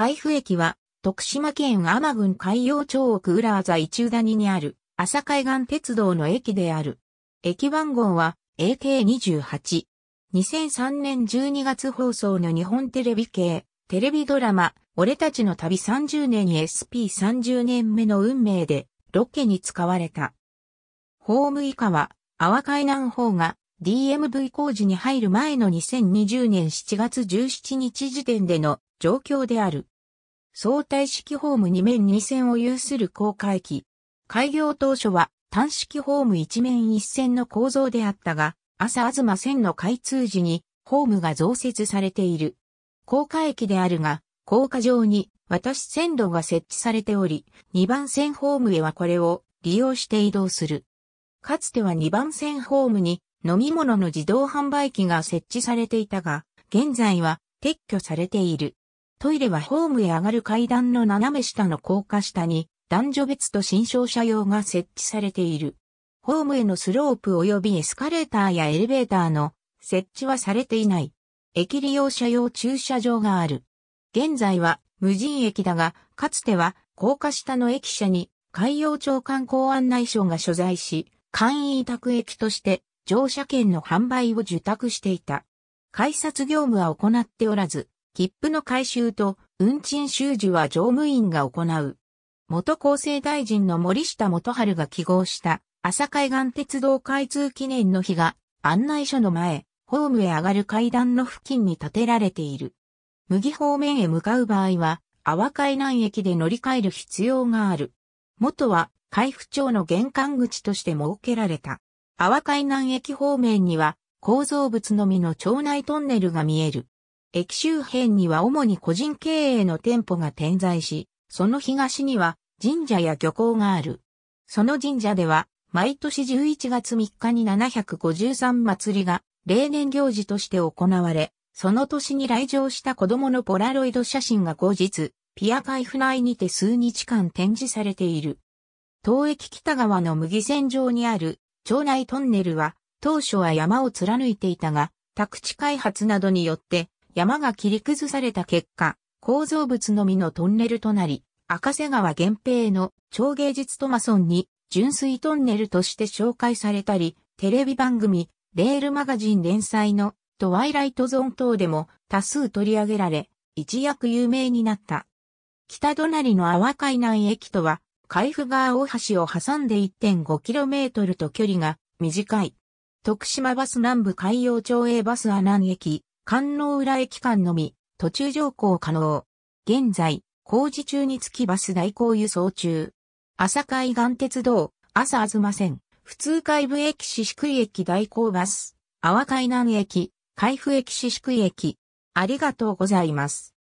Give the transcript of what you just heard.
海部駅は、徳島県天郡海洋町奥浦あ一一谷にある、朝海岸鉄道の駅である。駅番号は、AK28。2003年12月放送の日本テレビ系、テレビドラマ、俺たちの旅30年 SP30 年目の運命で、ロケに使われた。ホーム以下は、阿波海南方が DMV 工事に入る前の2020年7月17日時点での状況である。相対式ホーム2面2線を有する高架駅。開業当初は単式ホーム1面1線の構造であったが、朝東線の開通時にホームが増設されている。高架駅であるが、高架上に私線路が設置されており、2番線ホームへはこれを利用して移動する。かつては2番線ホームに飲み物の自動販売機が設置されていたが、現在は撤去されている。トイレはホームへ上がる階段の斜め下の高架下に、男女別と新商社用が設置されている。ホームへのスロープ及びエスカレーターやエレベーターの設置はされていない。駅利用者用駐車場がある。現在は無人駅だが、かつては高架下の駅舎に海洋庁観光案内所が所在し、簡易委託駅として乗車券の販売を受託していた。改札業務は行っておらず、切符の回収と運賃収受は乗務員が行う。元厚生大臣の森下元春が記号した朝海岸鉄道開通記念の日が案内所の前、ホームへ上がる階段の付近に建てられている。麦方面へ向かう場合は、阿波海南駅で乗り換える必要がある。元は、海部町の玄関口として設けられた。阿波海南駅方面には、構造物のみの町内トンネルが見える。駅周辺には主に個人経営の店舗が点在し、その東には神社や漁港がある。その神社では、毎年11月3日に753祭りが例年行事として行われ、その年に来場した子供のポラロイド写真が後日、ピア海府内にて数日間展示されている。東駅北側の麦線上にある町内トンネルは、当初は山を貫いていたが、宅地開発などによって山が切り崩された結果、構造物のみのトンネルとなり、赤瀬川源平の超芸術トマソンに純粋トンネルとして紹介されたり、テレビ番組、レールマガジン連載のトワイライトゾーン等でも多数取り上げられ、一躍有名になった。北隣の阿波海南駅とは、海部川大橋を挟んで 1.5km と距離が短い。徳島バス南部海洋町営バス阿南駅、観音浦駅間のみ、途中乗降可能。現在、工事中につきバス代行輸送中。朝海岸鉄道、朝あずま線、普通海部駅四宿駅代行バス、阿波海南駅、海部駅四宿駅。ありがとうございます。